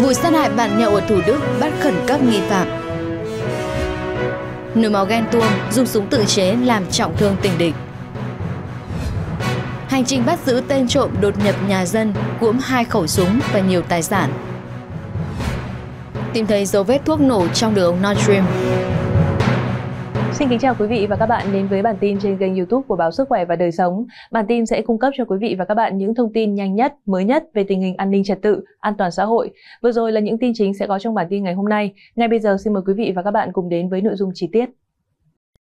Vụ sát hại bạn nhậu ở Thủ Đức bắt khẩn cấp nghi phạm. Nổi máu ghen tuông dùng súng tự chế làm trọng thương tình địch. Hành trình bắt giữ tên trộm đột nhập nhà dân, cuỗm hai khẩu súng và nhiều tài sản. Tìm thấy dấu vết thuốc nổ trong đường ống Nord Stream. Xin kính chào quý vị và các bạn đến với bản tin trên kênh YouTube của báo Sức khỏe và đời sống. Bản tin sẽ cung cấp cho quý vị và các bạn những thông tin nhanh nhất, mới nhất về tình hình an ninh trật tự, an toàn xã hội. Vừa rồi là những tin chính sẽ có trong bản tin ngày hôm nay. Ngay bây giờ xin mời quý vị và các bạn cùng đến với nội dung chi tiết.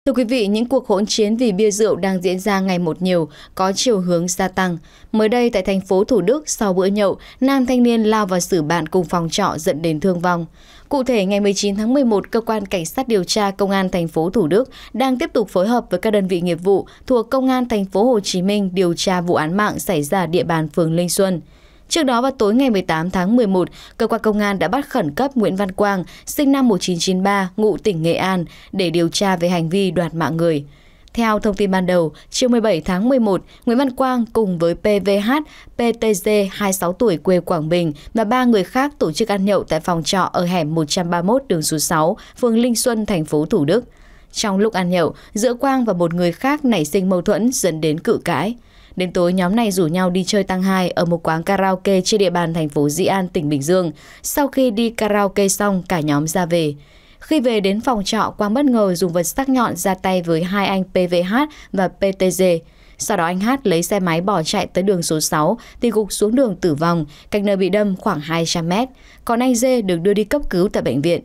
Thưa quý vị, những cuộc hỗn chiến vì bia rượu đang diễn ra ngày một nhiều, có chiều hướng gia tăng. Mới đây tại thành phố Thủ Đức, sau bữa nhậu, nam thanh niên lao vào xử bạn cùng phòng trọ dẫn đến thương vong. Cụ thể, ngày 19 tháng 11, Cơ quan Cảnh sát điều tra Công an thành phố Thủ Đức đang tiếp tục phối hợp với các đơn vị nghiệp vụ thuộc Công an thành phố Hồ Chí Minh điều tra vụ án mạng xảy ra địa bàn phường Linh Xuân. Trước đó vào tối ngày 18 tháng 11, cơ quan công an đã bắt khẩn cấp Nguyễn Văn Quang, sinh năm 1993, ngụ tỉnh Nghệ An, để điều tra về hành vi đoạt mạng người. Theo thông tin ban đầu, chiều 17 tháng 11, Nguyễn Văn Quang cùng với PVH, PTG 26 tuổi quê Quảng Bình và ba người khác tổ chức ăn nhậu tại phòng trọ ở hẻm 131 đường số 6, phường Linh Xuân, thành phố Thủ Đức. Trong lúc ăn nhậu, giữa Quang và một người khác nảy sinh mâu thuẫn dẫn đến cự cãi. Đến tối, nhóm này rủ nhau đi chơi tăng hai ở một quán karaoke trên địa bàn thành phố Di An, tỉnh Bình Dương. Sau khi đi karaoke xong, cả nhóm ra về. Khi về đến phòng trọ, Quang bất ngờ dùng vật sắc nhọn ra tay với hai anh PVH và PTG. Sau đó anh Hát lấy xe máy bỏ chạy tới đường số 6 thì gục xuống đường tử vong, cách nơi bị đâm khoảng 200 mét. Còn anh Dê được đưa đi cấp cứu tại bệnh viện.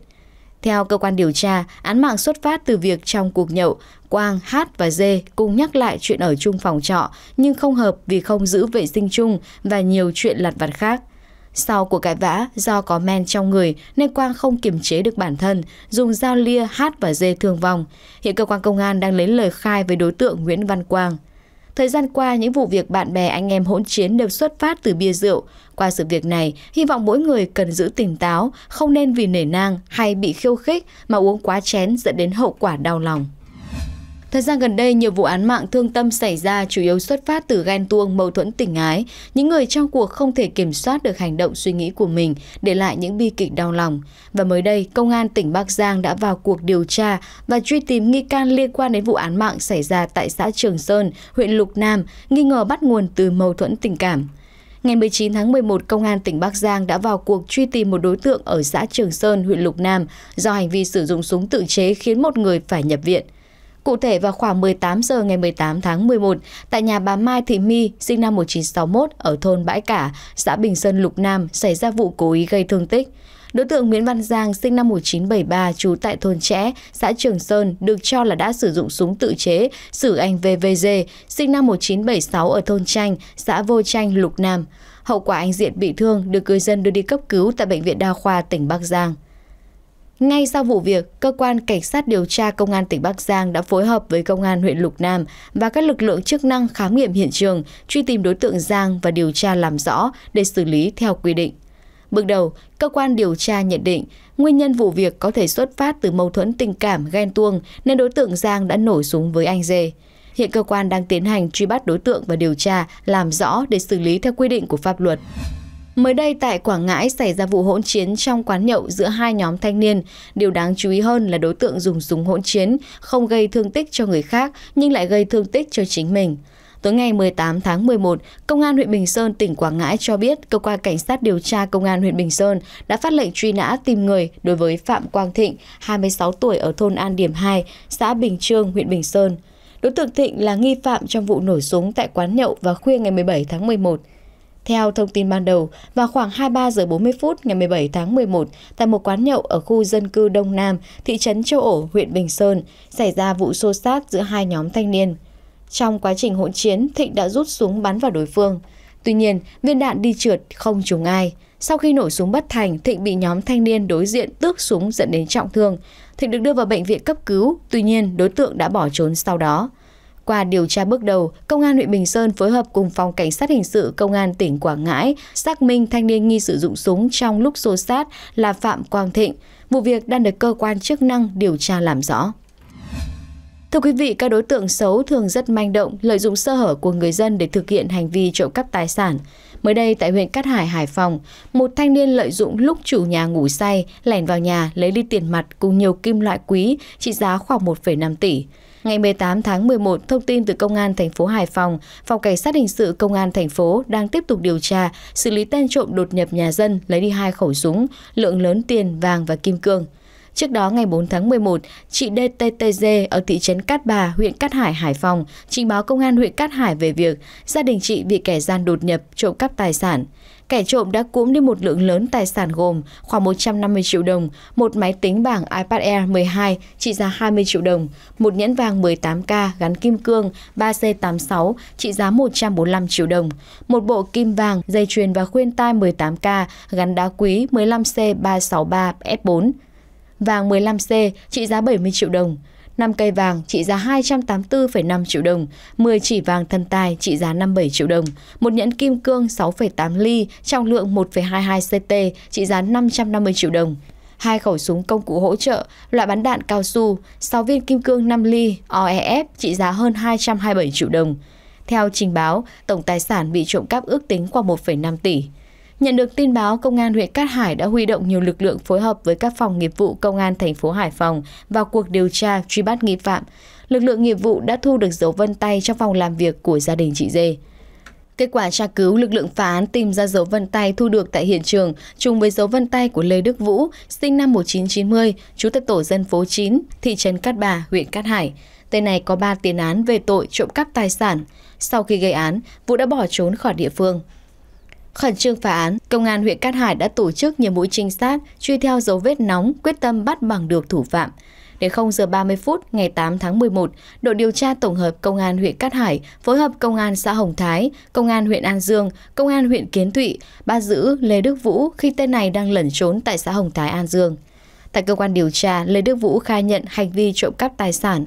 Theo cơ quan điều tra, án mạng xuất phát từ việc trong cuộc nhậu, Quang, Hát và Dê cùng nhắc lại chuyện ở chung phòng trọ nhưng không hợp vì không giữ vệ sinh chung và nhiều chuyện lặt vặt khác. Sau cuộc cãi vã, do có men trong người nên Quang không kiềm chế được bản thân, dùng dao lia hát và dê thương vong. Hiện cơ quan công an đang lấy lời khai với đối tượng Nguyễn Văn Quang. Thời gian qua, những vụ việc bạn bè anh em hỗn chiến đều xuất phát từ bia rượu. Qua sự việc này, hy vọng mỗi người cần giữ tỉnh táo, không nên vì nể nang hay bị khiêu khích mà uống quá chén dẫn đến hậu quả đau lòng. Thời gian gần đây, nhiều vụ án mạng thương tâm xảy ra chủ yếu xuất phát từ ghen tuông, mâu thuẫn tình ái. Những người trong cuộc không thể kiểm soát được hành động suy nghĩ của mình, để lại những bi kịch đau lòng. Và mới đây, Công an tỉnh Bắc Giang đã vào cuộc điều tra và truy tìm nghi can liên quan đến vụ án mạng xảy ra tại xã Trường Sơn, huyện Lục Nam, nghi ngờ bắt nguồn từ mâu thuẫn tình cảm. Ngày 19 tháng 11, Công an tỉnh Bắc Giang đã vào cuộc truy tìm một đối tượng ở xã Trường Sơn, huyện Lục Nam do hành vi sử dụng súng tự chế khiến một người phải nhập viện. Cụ thể vào khoảng 18 giờ ngày 18 tháng 11, tại nhà bà Mai Thị My, sinh năm 1961 ở thôn Bãi Cả, xã Bình Sơn, Lục Nam xảy ra vụ cố ý gây thương tích. Đối tượng Nguyễn Văn Giang sinh năm 1973 trú tại thôn Chẽ, xã Trường Sơn được cho là đã sử dụng súng tự chế xử anh VVG sinh năm 1976 ở thôn Chanh, xã Vô Chanh, Lục Nam. Hậu quả anh Diện bị thương được người dân đưa đi cấp cứu tại Bệnh viện Đa khoa tỉnh Bắc Giang. Ngay sau vụ việc, cơ quan cảnh sát điều tra công an tỉnh Bắc Giang đã phối hợp với công an huyện Lục Nam và các lực lượng chức năng khám nghiệm hiện trường, truy tìm đối tượng Giang và điều tra làm rõ để xử lý theo quy định. Bước đầu, cơ quan điều tra nhận định nguyên nhân vụ việc có thể xuất phát từ mâu thuẫn tình cảm ghen tuông nên đối tượng Giang đã nổ súng với anh Dê. Hiện cơ quan đang tiến hành truy bắt đối tượng và điều tra làm rõ để xử lý theo quy định của pháp luật. Mới đây tại Quảng Ngãi xảy ra vụ hỗn chiến trong quán nhậu giữa hai nhóm thanh niên. Điều đáng chú ý hơn là đối tượng dùng súng hỗn chiến, không gây thương tích cho người khác nhưng lại gây thương tích cho chính mình. Tối ngày 18 tháng 11, Công an huyện Bình Sơn, tỉnh Quảng Ngãi cho biết Cơ quan Cảnh sát điều tra Công an huyện Bình Sơn đã phát lệnh truy nã tìm người đối với Phạm Quang Thịnh, 26 tuổi ở thôn An Điểm 2, xã Bình Trương, huyện Bình Sơn. Đối tượng Thịnh là nghi phạm trong vụ nổ súng tại quán nhậu vào khuya ngày 17 tháng 11. Theo thông tin ban đầu, vào khoảng 23 giờ 40 phút ngày 17 tháng 11, tại một quán nhậu ở khu dân cư Đông Nam, thị trấn Châu Ổ, huyện Bình Sơn, xảy ra vụ xô xát giữa hai nhóm thanh niên. Trong quá trình hỗn chiến, Thịnh đã rút súng bắn vào đối phương. Tuy nhiên, viên đạn đi trượt không trúng ai. Sau khi nổ súng bất thành, Thịnh bị nhóm thanh niên đối diện tước súng dẫn đến trọng thương. Thịnh được đưa vào bệnh viện cấp cứu, tuy nhiên đối tượng đã bỏ trốn sau đó. Qua điều tra bước đầu, Công an huyện Bình Sơn phối hợp cùng Phòng Cảnh sát Hình sự Công an tỉnh Quảng Ngãi xác minh thanh niên nghi sử dụng súng trong lúc xô sát là Phạm Quang Thịnh. Vụ việc đang được cơ quan chức năng điều tra làm rõ. Thưa quý vị, các đối tượng xấu thường rất manh động, lợi dụng sơ hở của người dân để thực hiện hành vi trộm cắp tài sản. Mới đây tại huyện Cát Hải, Hải Phòng, một thanh niên lợi dụng lúc chủ nhà ngủ say, lẻn vào nhà lấy đi tiền mặt cùng nhiều kim loại quý trị giá khoảng 1,5 tỷ. Ngày 18 tháng 11, thông tin từ Công an thành phố Hải Phòng, Phòng Cảnh sát Hình sự Công an thành phố đang tiếp tục điều tra, xử lý tên trộm đột nhập nhà dân, lấy đi hai khẩu súng, lượng lớn tiền, vàng và kim cương. Trước đó ngày 4 tháng 11, chị DTTG ở thị trấn Cát Bà, huyện Cát Hải, Hải Phòng trình báo công an huyện Cát Hải về việc gia đình chị bị kẻ gian đột nhập trộm cắp tài sản. Kẻ trộm đã cúm đi một lượng lớn tài sản gồm khoảng 150 triệu đồng, một máy tính bảng iPad Air 12 trị giá 20 triệu đồng, một nhẫn vàng 18K gắn kim cương 3C86 trị giá 145 triệu đồng, một bộ kim vàng, dây chuyền và khuyên tai 18K gắn đá quý 15C363F4, vàng 15C trị giá 70 triệu đồng, 5 cây vàng trị giá 284,5 triệu đồng, 10 chỉ vàng thân tài trị giá 57 triệu đồng, một nhẫn kim cương 6,8 ly trọng lượng 1,22 CT trị giá 550 triệu đồng, hai khẩu súng công cụ hỗ trợ, loại bắn đạn cao su, 6 viên kim cương 5 ly OEF trị giá hơn 227 triệu đồng. Theo trình báo, tổng tài sản bị trộm cắp ước tính khoảng 1,5 tỷ. Nhận được tin báo, công an huyện Cát Hải đã huy động nhiều lực lượng phối hợp với các phòng nghiệp vụ công an thành phố Hải Phòng vào cuộc điều tra truy bắt nghi phạm. Lực lượng nghiệp vụ đã thu được dấu vân tay trong phòng làm việc của gia đình chị Dê. Kết quả tra cứu, lực lượng phá án tìm ra dấu vân tay thu được tại hiện trường trùng với dấu vân tay của Lê Đức Vũ, sinh năm 1990, trú tại tổ dân phố 9, thị trấn Cát Bà, huyện Cát Hải. Tên này có 3 tiền án về tội trộm cắp tài sản. Sau khi gây án, Vũ đã bỏ trốn khỏi địa phương. Khẩn trương phá án, công an huyện Cát Hải đã tổ chức nhiều mũi trinh sát truy theo dấu vết nóng, quyết tâm bắt bằng được thủ phạm. Đến 0 giờ 30 phút ngày 8 tháng 11, đội điều tra tổng hợp công an huyện Cát Hải phối hợp công an xã Hồng Thái, công an huyện An Dương, công an huyện Kiến Thụy bắt giữ Lê Đức Vũ khi tên này đang lẩn trốn tại xã Hồng Thái An Dương. Tại cơ quan điều tra, Lê Đức Vũ khai nhận hành vi trộm cắp tài sản.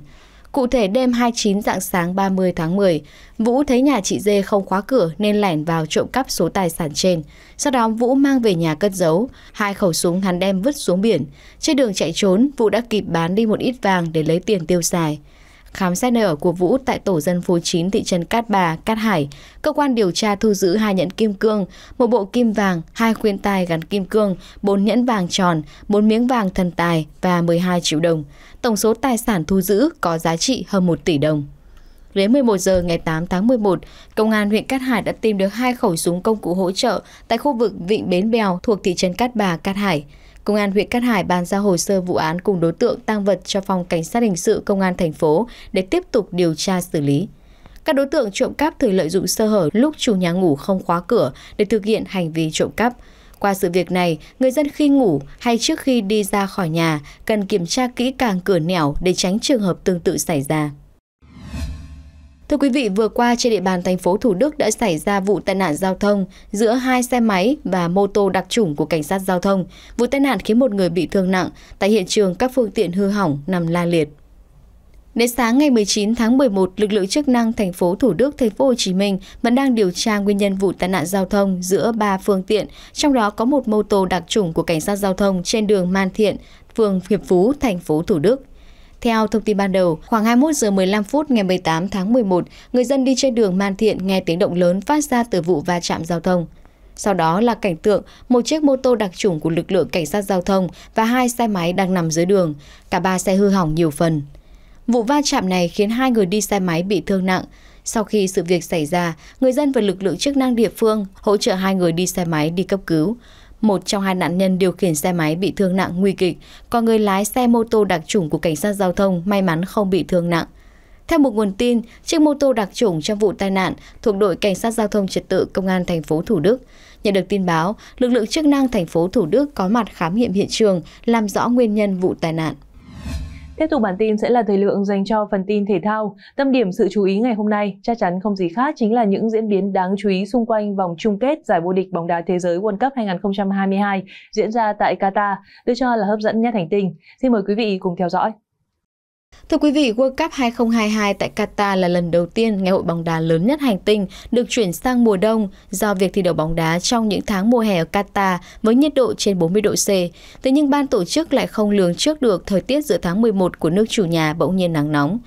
Cụ thể đêm 29 dạng sáng 30 tháng 10, Vũ thấy nhà chị Dê không khóa cửa nên lẻn vào trộm cắp số tài sản trên. Sau đó Vũ mang về nhà cất giấu, hai khẩu súng hắn đem vứt xuống biển. Trên đường chạy trốn, Vũ đã kịp bán đi một ít vàng để lấy tiền tiêu xài. Khám xét nơi ở của Vũ tại tổ dân phố 9 thị trấn Cát Bà, Cát Hải, cơ quan điều tra thu giữ hai nhẫn kim cương, một bộ kim vàng, hai khuyên tai gắn kim cương, bốn nhẫn vàng tròn, bốn miếng vàng thần tài và 12 triệu đồng. Tổng số tài sản thu giữ có giá trị hơn 1 tỷ đồng. Đến 11 giờ ngày 8 tháng 11, Công an huyện Cát Hải đã tìm được hai khẩu súng công cụ hỗ trợ tại khu vực Vịnh Bến Bèo thuộc thị trấn Cát Bà, Cát Hải. Công an huyện Cát Hải bàn giao hồ sơ vụ án cùng đối tượng tăng vật cho phòng cảnh sát hình sự công an thành phố để tiếp tục điều tra xử lý. Các đối tượng trộm cắp thường lợi dụng sơ hở lúc chủ nhà ngủ không khóa cửa để thực hiện hành vi trộm cắp. Qua sự việc này, người dân khi ngủ hay trước khi đi ra khỏi nhà cần kiểm tra kỹ càng cửa nẻo để tránh trường hợp tương tự xảy ra. Thưa quý vị, vừa qua trên địa bàn thành phố Thủ Đức đã xảy ra vụ tai nạn giao thông giữa hai xe máy và mô tô đặc chủng của cảnh sát giao thông. Vụ tai nạn khiến một người bị thương nặng, tại hiện trường các phương tiện hư hỏng nằm la liệt. Đến sáng ngày 19 tháng 11, lực lượng chức năng thành phố Thủ Đức, thành phố Hồ Chí Minh vẫn đang điều tra nguyên nhân vụ tai nạn giao thông giữa ba phương tiện, trong đó có một mô tô đặc chủng của cảnh sát giao thông trên đường Man Thiện, phường Hiệp Phú, thành phố Thủ Đức. Theo thông tin ban đầu, khoảng 21 giờ 15 phút ngày 18 tháng 11, người dân đi trên đường Man Thiện nghe tiếng động lớn phát ra từ vụ va chạm giao thông. Sau đó là cảnh tượng một chiếc mô tô đặc trủng của lực lượng cảnh sát giao thông và hai xe máy đang nằm dưới đường. Cả ba xe hư hỏng nhiều phần. Vụ va chạm này khiến hai người đi xe máy bị thương nặng. Sau khi sự việc xảy ra, người dân và lực lượng chức năng địa phương hỗ trợ hai người đi xe máy đi cấp cứu. Một trong hai nạn nhân điều khiển xe máy bị thương nặng nguy kịch, còn người lái xe mô tô đặc trùng của cảnh sát giao thông may mắn không bị thương nặng. Theo một nguồn tin, chiếc mô tô đặc trùng trong vụ tai nạn thuộc đội cảnh sát giao thông trật tự công an thành phố Thủ Đức. Nhận được tin báo, lực lượng chức năng thành phố Thủ Đức có mặt khám nghiệm hiện trường, làm rõ nguyên nhân vụ tai nạn. Tiếp tục bản tin sẽ là thời lượng dành cho phần tin thể thao. Tâm điểm sự chú ý ngày hôm nay chắc chắn không gì khác chính là những diễn biến đáng chú ý xung quanh vòng chung kết giải vô địch bóng đá thế giới World Cup 2022 diễn ra tại Qatar, được cho là hấp dẫn nhất hành tinh. Xin mời quý vị cùng theo dõi. Thưa quý vị, World Cup 2022 tại Qatar là lần đầu tiên ngày hội bóng đá lớn nhất hành tinh được chuyển sang mùa đông do việc thi đấu bóng đá trong những tháng mùa hè ở Qatar với nhiệt độ trên 40 độ C. Thế nhưng ban tổ chức lại không lường trước được thời tiết giữa tháng 11 của nước chủ nhà bỗng nhiên nắng nóng.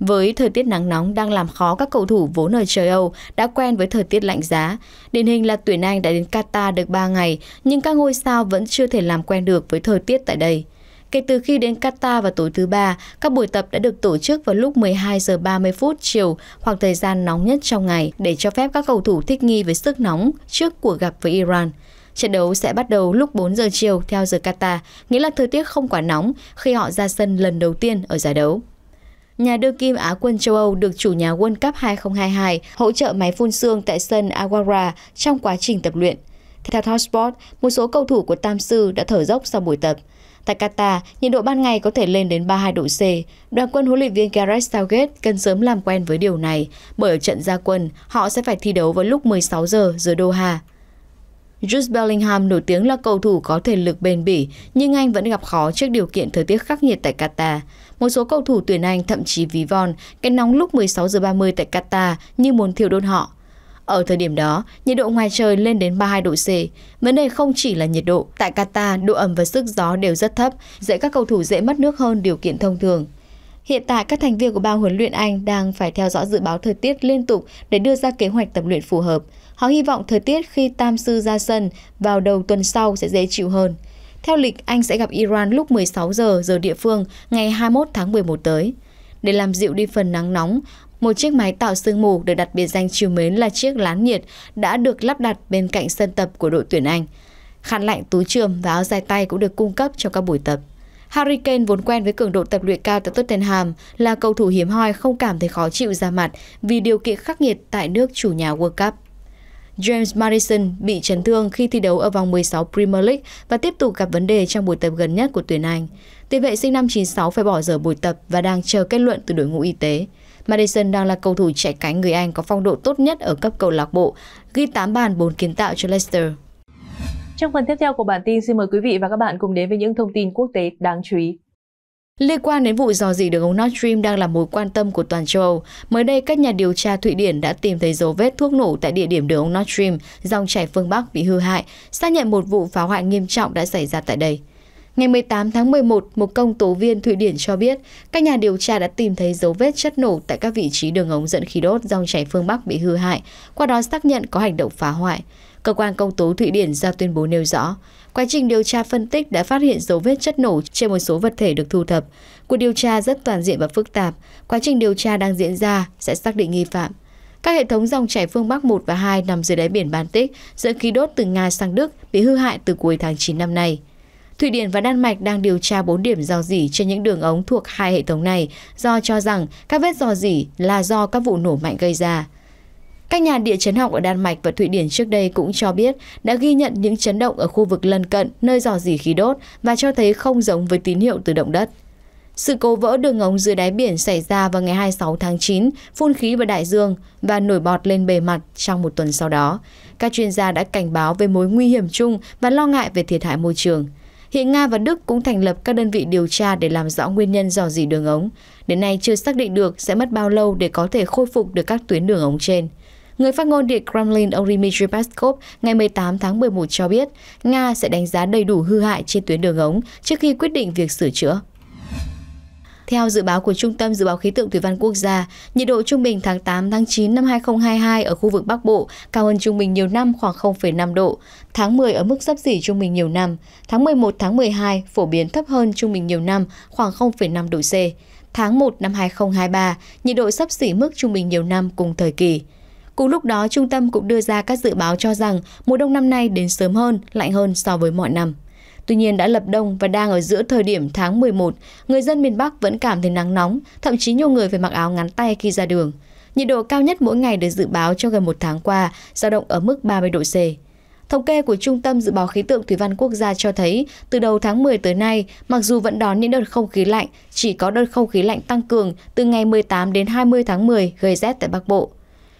Với thời tiết nắng nóng đang làm khó các cầu thủ vốn ở châu Âu đã quen với thời tiết lạnh giá. Điển hình là tuyển Anh đã đến Qatar được 3 ngày nhưng các ngôi sao vẫn chưa thể làm quen được với thời tiết tại đây. Kể từ khi đến Qatar vào tối thứ ba, các buổi tập đã được tổ chức vào lúc 12 giờ 30 phút chiều hoặc thời gian nóng nhất trong ngày để cho phép các cầu thủ thích nghi với sức nóng trước cuộc gặp với Iran. Trận đấu sẽ bắt đầu lúc 4 giờ chiều theo giờ Qatar, nghĩa là thời tiết không quá nóng khi họ ra sân lần đầu tiên ở giải đấu. Nhà đương kim Á quân châu Âu được chủ nhà World Cup 2022 hỗ trợ máy phun xương tại sân Aguara trong quá trình tập luyện. Theo Talksport, một số cầu thủ của Tam Sư đã thở dốc sau buổi tập. Tại Qatar, nhiệt độ ban ngày có thể lên đến 32 độ C. Đoàn quân huấn luyện viên Gareth Southgate cần sớm làm quen với điều này, bởi ở trận gia quân, họ sẽ phải thi đấu vào lúc 16 giờ giờ Doha. Jude Bellingham nổi tiếng là cầu thủ có thể lực bền bỉ, nhưng anh vẫn gặp khó trước điều kiện thời tiết khắc nghiệt tại Qatar. Một số cầu thủ tuyển Anh thậm chí ví von, cái nóng lúc 16 giờ 30 tại Qatar như muốn thiêu đốt họ. Ở thời điểm đó, nhiệt độ ngoài trời lên đến 32 độ C. Vấn đề không chỉ là nhiệt độ, tại Qatar độ ẩm và sức gió đều rất thấp, dễ các cầu thủ dễ mất nước hơn điều kiện thông thường. Hiện tại các thành viên của ban huấn luyện Anh đang phải theo dõi dự báo thời tiết liên tục để đưa ra kế hoạch tập luyện phù hợp. Họ hy vọng thời tiết khi Tam sư ra sân vào đầu tuần sau sẽ dễ chịu hơn. Theo lịch, Anh sẽ gặp Iran lúc 16 giờ giờ địa phương ngày 21 tháng 11 tới. Để làm dịu đi phần nắng nóng, một chiếc máy tạo sương mù được đặt biệt danh chiều mến là chiếc lán nhiệt đã được lắp đặt bên cạnh sân tập của đội tuyển Anh. Khăn lạnh, túi trường và áo dài tay cũng được cung cấp cho các buổi tập. Harry Kane vốn quen với cường độ tập luyện cao tại Tottenham là cầu thủ hiếm hoi không cảm thấy khó chịu ra mặt vì điều kiện khắc nghiệt tại nước chủ nhà World Cup. James Madison bị chấn thương khi thi đấu ở vòng 16 Premier League và tiếp tục gặp vấn đề trong buổi tập gần nhất của tuyển Anh. Tiền vệ sinh năm 96 phải bỏ giờ buổi tập và đang chờ kết luận từ đội ngũ y tế. Madison đang là cầu thủ chạy cánh người Anh có phong độ tốt nhất ở cấp câu lạc bộ, ghi 8 bàn 4 kiến tạo cho Leicester. Trong phần tiếp theo của bản tin, xin mời quý vị và các bạn cùng đến với những thông tin quốc tế đáng chú ý. Liên quan đến vụ dò dỉ đường ống Nord Stream đang là mối quan tâm của toàn châu Âu, mới đây các nhà điều tra Thụy Điển đã tìm thấy dấu vết thuốc nổ tại địa điểm đường ống Nord Stream dòng chảy phương Bắc bị hư hại, xác nhận một vụ phá hoại nghiêm trọng đã xảy ra tại đây. Ngày 18 tháng 11, một công tố viên Thụy Điển cho biết các nhà điều tra đã tìm thấy dấu vết chất nổ tại các vị trí đường ống dẫn khí đốt dòng chảy phương Bắc bị hư hại, qua đó xác nhận có hành động phá hoại. Cơ quan công tố Thụy Điển ra tuyên bố nêu rõ, quá trình điều tra phân tích đã phát hiện dấu vết chất nổ trên một số vật thể được thu thập. Cuộc điều tra rất toàn diện và phức tạp. Quá trình điều tra đang diễn ra sẽ xác định nghi phạm. Các hệ thống dòng chảy phương Bắc 1 và 2 nằm dưới đáy biển Baltic, dẫn khí đốt từ Nga sang Đức bị hư hại từ cuối tháng 9 năm nay. Thụy Điển và Đan Mạch đang điều tra 4 điểm dò dỉ trên những đường ống thuộc hai hệ thống này do cho rằng các vết dò dỉ là do các vụ nổ mạnh gây ra. Các nhà địa chấn học ở Đan Mạch và Thụy Điển trước đây cũng cho biết đã ghi nhận những chấn động ở khu vực lân cận nơi dò dỉ khí đốt và cho thấy không giống với tín hiệu từ động đất. Sự cố vỡ đường ống dưới đáy biển xảy ra vào ngày 26 tháng 9, phun khí vào đại dương và nổi bọt lên bề mặt trong một tuần sau đó. Các chuyên gia đã cảnh báo về mối nguy hiểm chung và lo ngại về thiệt hại môi trường. Hiện Nga và Đức cũng thành lập các đơn vị điều tra để làm rõ nguyên nhân dò dỉ đường ống. Đến nay chưa xác định được sẽ mất bao lâu để có thể khôi phục được các tuyến đường ống trên. Người phát ngôn Điện Kremlin ông Dmitry Peskov ngày 18 tháng 11 cho biết Nga sẽ đánh giá đầy đủ hư hại trên tuyến đường ống trước khi quyết định việc sửa chữa. Theo dự báo của Trung tâm Dự báo Khí tượng Thủy văn Quốc gia, nhiệt độ trung bình tháng 8 tháng 9 năm 2022 ở khu vực Bắc Bộ cao hơn trung bình nhiều năm khoảng 0,5 độ, tháng 10 ở mức sấp xỉ trung bình nhiều năm, tháng 11 tháng 12 phổ biến thấp hơn trung bình nhiều năm khoảng 0,5 độ C. Tháng 1 năm 2023, nhiệt độ sấp xỉ mức trung bình nhiều năm cùng thời kỳ. Cùng lúc đó, trung tâm cũng đưa ra các dự báo cho rằng mùa đông năm nay đến sớm hơn, lạnh hơn so với mọi năm. Tuy nhiên đã lập đông và đang ở giữa thời điểm tháng 11, người dân miền Bắc vẫn cảm thấy nắng nóng, thậm chí nhiều người phải mặc áo ngắn tay khi ra đường. Nhiệt độ cao nhất mỗi ngày được dự báo trong gần một tháng qua, dao động ở mức 30 độ C. Thống kê của Trung tâm Dự báo Khí tượng Thủy văn Quốc gia cho thấy, từ đầu tháng 10 tới nay, mặc dù vẫn đón những đợt không khí lạnh, chỉ có đợt không khí lạnh tăng cường từ ngày 18 đến 20 tháng 10 gây rét tại Bắc Bộ.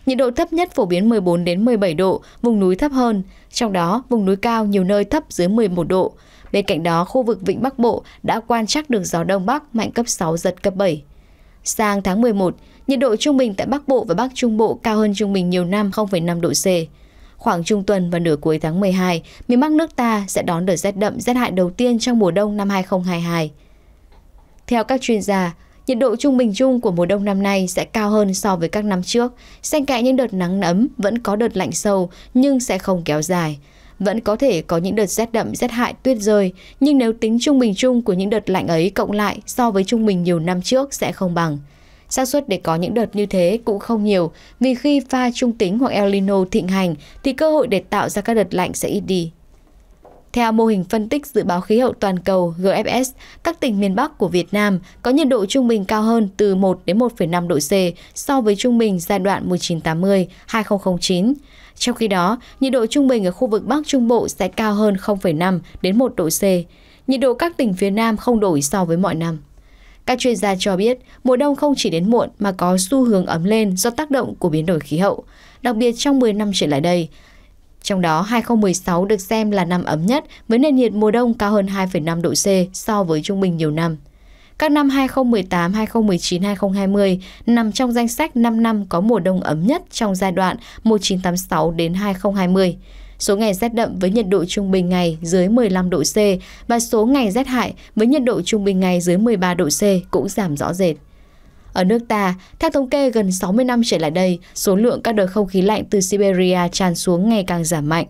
Nhiệt độ thấp nhất phổ biến 14 đến 17 độ, vùng núi thấp hơn, trong đó vùng núi cao nhiều nơi thấp dưới 11 độ, Bên cạnh đó, khu vực Vịnh Bắc Bộ đã quan trắc được gió Đông Bắc mạnh cấp 6, giật cấp 7. Sang tháng 11, nhiệt độ trung bình tại Bắc Bộ và Bắc Trung Bộ cao hơn trung bình nhiều năm 0,5 độ C. Khoảng trung tuần và nửa cuối tháng 12, miền Bắc nước ta sẽ đón đợt rét đậm rét hại đầu tiên trong mùa đông năm 2022. Theo các chuyên gia, nhiệt độ trung bình chung của mùa đông năm nay sẽ cao hơn so với các năm trước. Xen kẽ những đợt nắng ấm vẫn có đợt lạnh sâu nhưng sẽ không kéo dài. Vẫn có thể có những đợt rét đậm rét hại tuyết rơi, nhưng nếu tính trung bình chung của những đợt lạnh ấy cộng lại so với trung bình nhiều năm trước sẽ không bằng. xác suất để có những đợt như thế cũng không nhiều, vì khi pha trung tính hoặc El Nino thịnh hành thì cơ hội để tạo ra các đợt lạnh sẽ ít đi. Theo mô hình phân tích dự báo khí hậu toàn cầu GFS, các tỉnh miền Bắc của Việt Nam có nhiệt độ trung bình cao hơn từ 1 đến 1,5 độ C so với trung bình giai đoạn 1980-2009. Trong khi đó, nhiệt độ trung bình ở khu vực Bắc Trung Bộ sẽ cao hơn 0,5 đến 1 độ C. Nhiệt độ các tỉnh phía Nam không đổi so với mọi năm. Các chuyên gia cho biết, mùa đông không chỉ đến muộn mà có xu hướng ấm lên do tác động của biến đổi khí hậu. Đặc biệt trong 10 năm trở lại đây, trong đó 2016 được xem là năm ấm nhất với nền nhiệt mùa đông cao hơn 2,5 độ C so với trung bình nhiều năm. Các năm 2018, 2019, 2020 nằm trong danh sách 5 năm có mùa đông ấm nhất trong giai đoạn 1986 đến 2020. Số ngày rét đậm với nhiệt độ trung bình ngày dưới 15 độ C và số ngày rét hại với nhiệt độ trung bình ngày dưới 13 độ C cũng giảm rõ rệt. Ở nước ta, theo thống kê gần 60 năm trở lại đây, số lượng các đợt không khí lạnh từ Siberia tràn xuống ngày càng giảm mạnh.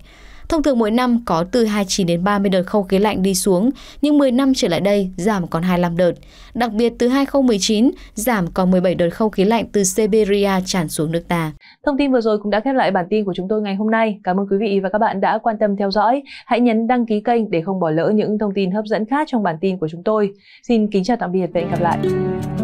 Thông thường mỗi năm có từ 29 đến 30 đợt không khí lạnh đi xuống, nhưng 10 năm trở lại đây giảm còn 25 đợt. Đặc biệt từ 2019 giảm còn 17 đợt không khí lạnh từ Siberia tràn xuống nước ta. Thông tin vừa rồi cũng đã khép lại bản tin của chúng tôi ngày hôm nay. Cảm ơn quý vị và các bạn đã quan tâm theo dõi. Hãy nhấn đăng ký kênh để không bỏ lỡ những thông tin hấp dẫn khác trong bản tin của chúng tôi. Xin kính chào tạm biệt và hẹn gặp lại.